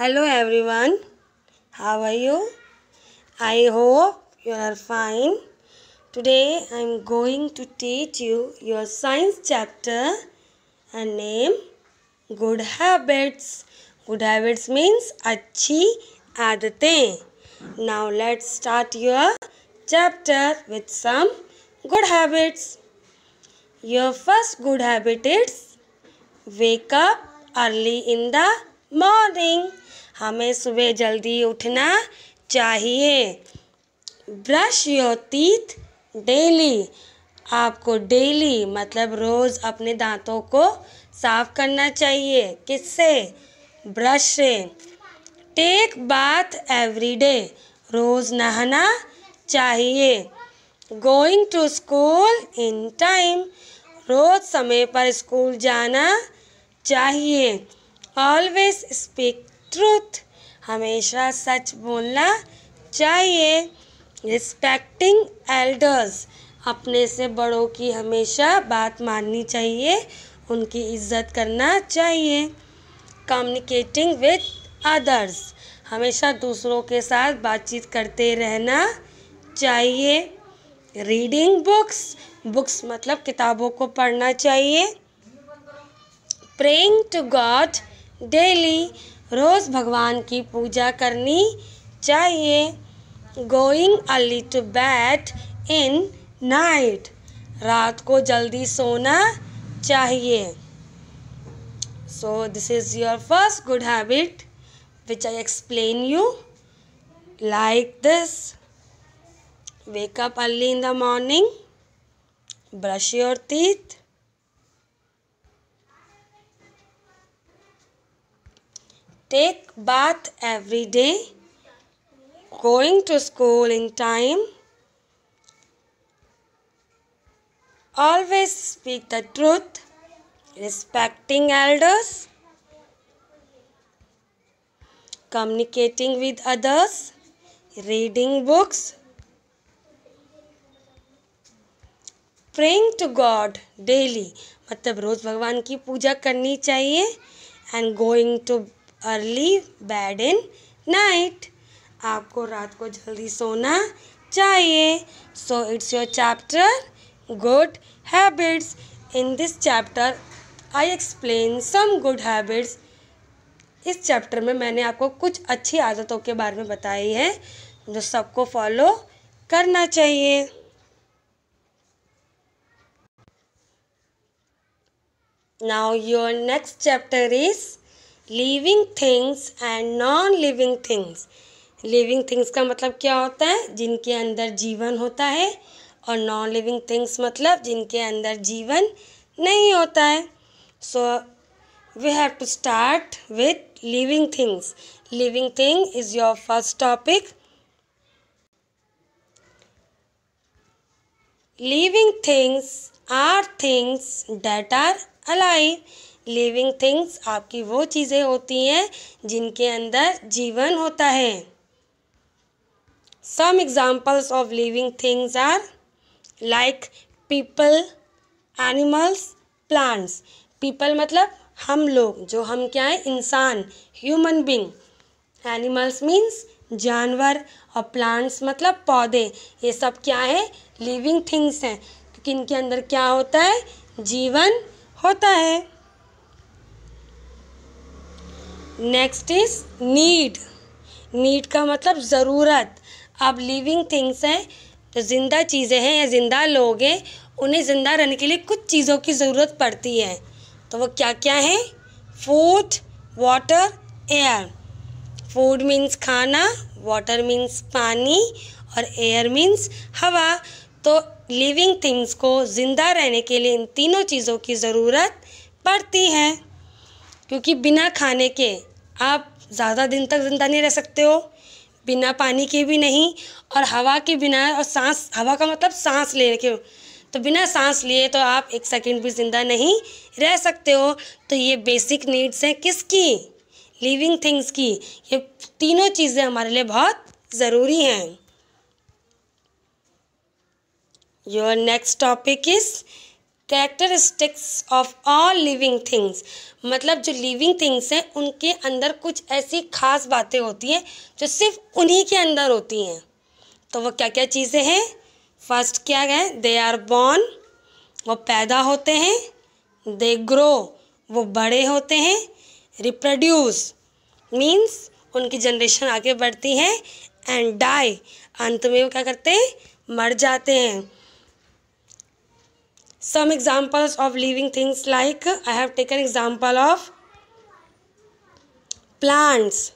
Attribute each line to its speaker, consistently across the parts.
Speaker 1: hello everyone how are you i hope you are fine today i'm going to teach you your science chapter and name good habits good habits means achhi aadatein now let's start your chapter with some good habits your first good habit is wake up early in the morning हमें सुबह जल्दी उठना चाहिए brush your teeth daily आपको daily मतलब रोज़ अपने दांतों को साफ करना चाहिए किससे ब्रश से टेक बाथ एवरी डे रोज़ नहाना चाहिए going to school in time रोज़ समय पर स्कूल जाना चाहिए ऑलवेज स्पीक ट्रूथ हमेशा सच बोलना चाहिए रिस्पेक्टिंग एल्डर्स अपने से बड़ों की हमेशा बात माननी चाहिए उनकी इज्जत करना चाहिए कम्युनिकेटिंग विथ अदर्स हमेशा दूसरों के साथ बातचीत करते रहना चाहिए रीडिंग बुक्स बुक्स मतलब किताबों को पढ़ना चाहिए प्रेइंग टू गॉड डेली रोज़ भगवान की पूजा करनी चाहिए going early to bed in night रात को जल्दी सोना चाहिए so this is your first good habit which I explain you like this wake up early in the morning brush your teeth take bath every day going to school in time always speak the truth respecting elders communicating with others reading books praying to god daily मतलब रोज़ भगवान की पूजा करनी चाहिए and going to early bed in night आपको रात को जल्दी सोना चाहिए so it's your chapter good habits in this chapter I explain some good habits इस चैप्टर में मैंने आपको कुछ अच्छी आदतों के बारे में बताई है जो सबको फॉलो करना चाहिए now your next chapter is living things and non living things living things का मतलब क्या होता है जिनके अंदर जीवन होता है और नॉन लिविंग थिंग्स मतलब जिनके अंदर जीवन नहीं होता है so we have to start with living things living thing is your first topic living things are things that are alive living things आपकी वो चीज़ें होती हैं जिनके अंदर जीवन होता है some examples of living things are like people animals plants people मतलब हम लोग जो हम क्या है इंसान ह्यूमन बींग एनिमल्स मीन्स जानवर और प्लांट्स मतलब पौधे ये सब क्या है लिविंग थिंग्स हैं क्योंकि इनके अंदर क्या होता है जीवन होता है नेक्स्ट इज़ नीड नीड का मतलब ज़रूरत अब लिविंग थिंग्स हैं तो ज़िंदा चीज़ें हैं या ज़िंदा लोग हैं उन्हें ज़िंदा रहने के लिए कुछ चीज़ों की ज़रूरत पड़ती है तो वो क्या क्या है food water air food means खाना वाटर मीन्स पानी और एयर मीन्स हवा तो लिविंग थिंग्स को ज़िंदा रहने के लिए इन तीनों चीज़ों की ज़रूरत पड़ती है क्योंकि बिना खाने के आप ज़्यादा दिन तक ज़िंदा नहीं रह सकते हो बिना पानी के भी नहीं और हवा के बिना और सांस हवा का मतलब सांस ले के तो बिना सांस लिए तो आप एक सेकंड भी ज़िंदा नहीं रह सकते हो तो ये बेसिक नीड्स हैं किसकी लिविंग थिंग्स की ये तीनों चीज़ें हमारे लिए बहुत ज़रूरी हैं your next topic is characteristics of all living things मतलब जो लिविंग थिंग्स हैं उनके अंदर कुछ ऐसी खास बातें होती हैं जो सिर्फ उन्हीं के अंदर होती हैं तो वो क्या क्या चीज़ें हैं फर्स्ट क्या है दे आर बॉर्न वो पैदा होते हैं दे ग्रो वो बड़े होते हैं रिप्रोड्यूस मीन्स उनकी जनरेशन आगे बढ़ती है एंड डाई अंत में वो क्या करते हैं मर जाते हैं some examples of living things like i have taken example of plants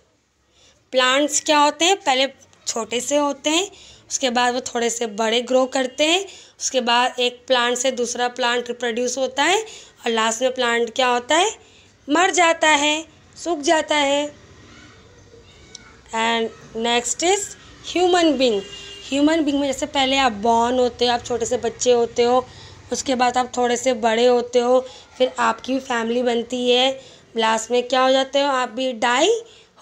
Speaker 1: plants क्या होते हैं पहले छोटे से होते हैं उसके बाद वो थोड़े से बड़े ग्रो करते हैं उसके बाद एक प्लांट से दूसरा प्लांट रिप्रोड्यूस होता है और लास्ट में प्लांट क्या होता है मर जाता है सूख जाता है and next is human being human being में जैसे पहले आप बॉर्न होते हो आप छोटे से बच्चे होते हो उसके बाद आप थोड़े से बड़े होते हो फिर आपकी भी फैमिली बनती है लास्ट में क्या हो जाते हो आप भी डाई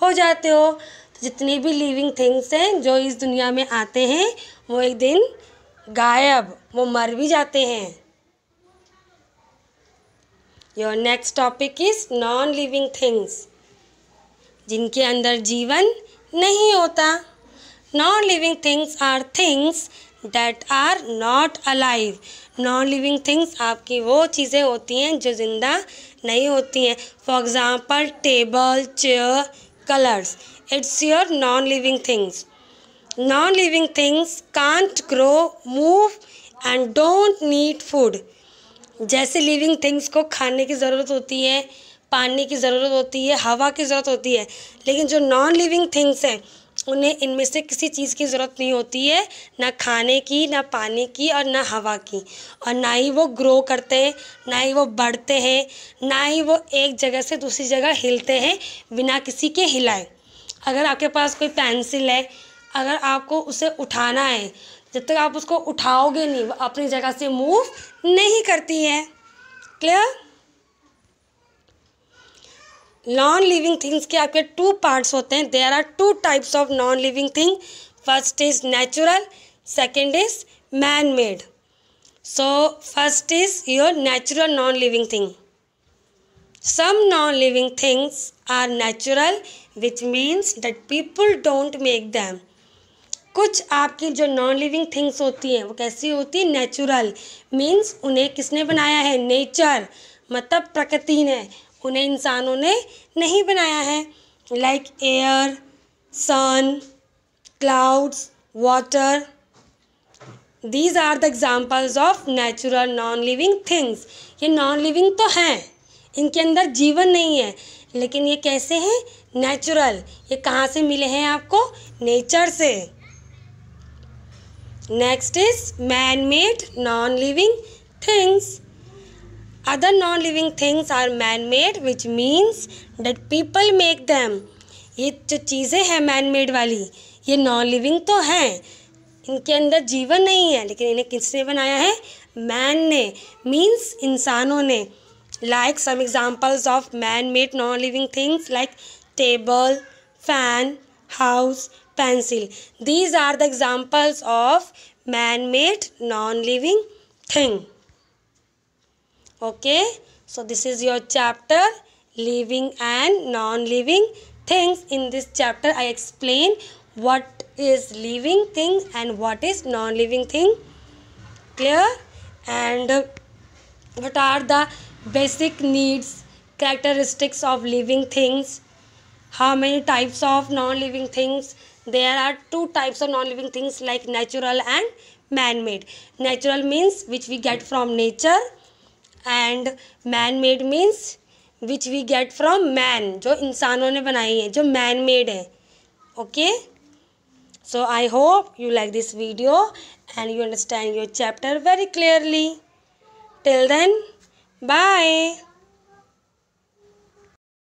Speaker 1: हो जाते हो तो जितनी भी लिविंग थिंग्स हैं जो इस दुनिया में आते हैं वो एक दिन गायब वो मर भी जाते हैं your next topic is non living things जिनके अंदर जीवन नहीं होता non living things are things that are not alive non living things आपकी वो चीज़ें होती हैं जो ज़िंदा नहीं होती हैं for example table chair colours it's your non living things non living things can't grow move and don't need food जैसे लिविंग थिंग्स को खाने की ज़रूरत होती है पानी की ज़रूरत होती है हवा की ज़रूरत होती है लेकिन जो नॉन लिविंग थिंग्स हैं उन्हें इनमें से किसी चीज़ की ज़रूरत नहीं होती है ना खाने की ना पानी की और ना हवा की और ना ही वो ग्रो करते हैं ना ही वो बढ़ते हैं ना ही वो एक जगह से दूसरी जगह हिलते हैं बिना किसी के हिलाए अगर आपके पास कोई पेंसिल है अगर आपको उसे उठाना है जब तक आप उसको उठाओगे नहीं वो अपनी जगह से मूव नहीं करती है क्लियर नॉन लिविंग थिंग्स के आपके टू पार्ट्स होते हैं there are two types of non living thing first is natural second is man made so first is your natural non living thing some non living things are natural which means that people don't make them कुछ आपकी जो non living things होती हैं वो कैसी होती है natural means उन्हें किसने बनाया है नेचर मतलब प्रकृति ने उन्हें इंसानों ने नहीं बनाया है like air sun clouds water these are the examples of natural non living things ये नॉन लिविंग तो हैं इनके अंदर जीवन नहीं है लेकिन ये कैसे हैं नेचुरल ये कहाँ से मिले हैं आपको नेचर से next is man made non living things other non-living things are man-made which means that people make them ये जो चीज़ें हैं मैन-मेड वाली ये नॉन लिविंग तो हैं इनके अंदर जीवन नहीं है लेकिन इन्हें किसने बनाया है मैन ने मीन्स इंसानों ने like some examples of man made non living things like table fan house pencil these are the examples of man made non living thing okay so this is your chapter living and non-living things in this chapter i explain what is living thing and what is non-living thing clear and what are the basic needs characteristics of living things how many types of non-living things there are two types of non-living things like natural and man-made natural means which we get from nature and man made means which we get from man जो इंसानों ने बनाई है जो man made है okay so I hope you like this video and you understand your chapter very clearly till then bye